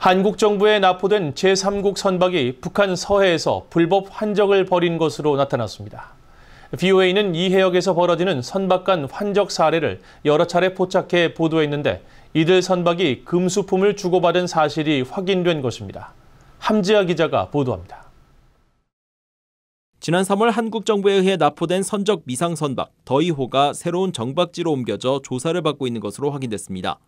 한국 정부에 납포된 제3국 선박이 북한 서해에서 불법 환적을 벌인 것으로 나타났습니다. VOA는 이 해역에서 벌어지는 선박 간 환적 사례를 여러 차례 포착해 보도했는데 이들 선박이 금수품을 주고받은 사실이 확인된 것입니다. 함지아 기자가 보도합니다. 지난 3월 한국 정부에 의해 납포된 선적 미상 선박 더이호가 새로운 정박지로 옮겨져 조사를 받고 있는 것으로 확인됐습니다.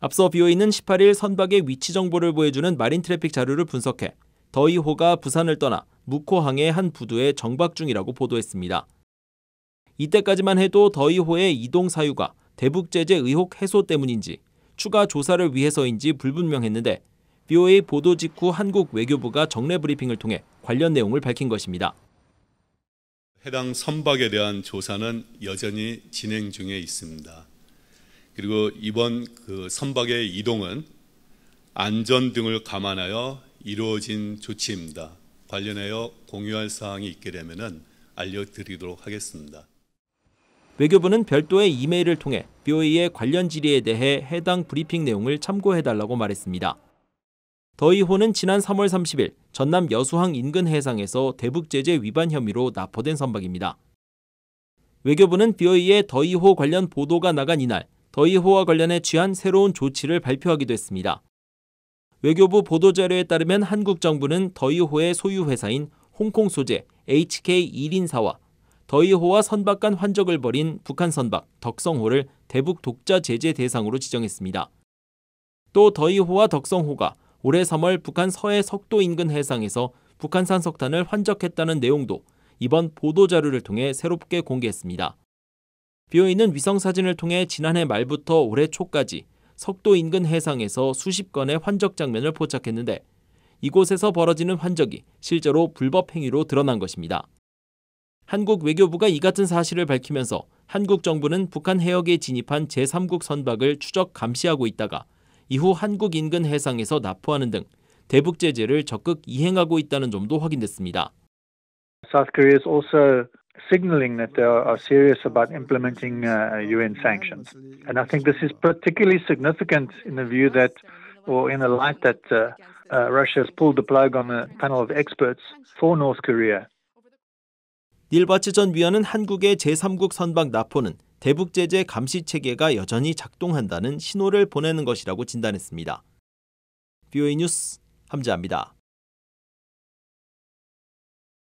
앞서 비오이는 18일 선박의 위치 정보를 보여주는 마린 트래픽 자료를 분석해 더이호가 부산을 떠나 무코항의 한 부두에 정박 중이라고 보도했습니다. 이때까지만 해도 더이호의 이동 사유가 대북 제재 의혹 해소 때문인지 추가 조사를 위해서인지 불분명했는데 BOA 보도 직후 한국 외교부가 정례 브리핑을 통해 관련 내용을 밝힌 것입니다. 해당 선박에 대한 조사는 여전히 진행 중에 있습니다. 그리고 이번 그 선박의 이동은 안전 등을 감안하여 이루어진 조치입니다. 관련하여 공유할 사항이 있게 되면 알려드리도록 하겠습니다. 외교부는 별도의 이메일을 통해 BOE의 관련 질의에 대해 해당 브리핑 내용을 참고해달라고 말했습니다. 더이호는 지난 3월 30일 전남 여수항 인근 해상에서 대북제재 위반 혐의로 납포된 선박입니다. 외교부는 BOE의 더이호 관련 보도가 나간 이날 더이호와 관련해 취한 새로운 조치를 발표하기도 했습니다. 외교부 보도자료에 따르면 한국 정부는 더이호의 소유회사인 홍콩 소재 HK 1인사와 더이호와 선박간 환적을 벌인 북한 선박 덕성호를 대북 독자 제재 대상으로 지정했습니다. 또 더이호와 덕성호가 올해 3월 북한 서해 석도 인근 해상에서 북한산 석탄을 환적했다는 내용도 이번 보도자료를 통해 새롭게 공개했습니다. 비오이는 위성 사진을 통해 지난해 말부터 올해 초까지 석도 인근 해상에서 수십 건의 환적 장면을 포착했는데 이곳에서 벌어지는 환적이 실제로 불법 행위로 드러난 것입니다. 한국 외교부가 이 같은 사실을 밝히면서 한국 정부는 북한 해역에 진입한 제3국 선박을 추적 감시하고 있다가 이후 한국 인근 해상에서 납포하는 등 대북 제재를 적극 이행하고 있다는 점도 확인됐습니다. South Korea is also signaling that they are serious about implementing uh, UN sanctions. And I think this is particularly significant in the view that, or in the light that uh, uh, Russia has pulled the plug on a panel of experts for North Korea. 닐바츠 전 위원은 한국의 제3국 선박 나포는 대북 제재 감시 체계가 여전히 작동한다는 신호를 보내는 것이라고 진단했습니다. BOA 뉴스 함재합니다.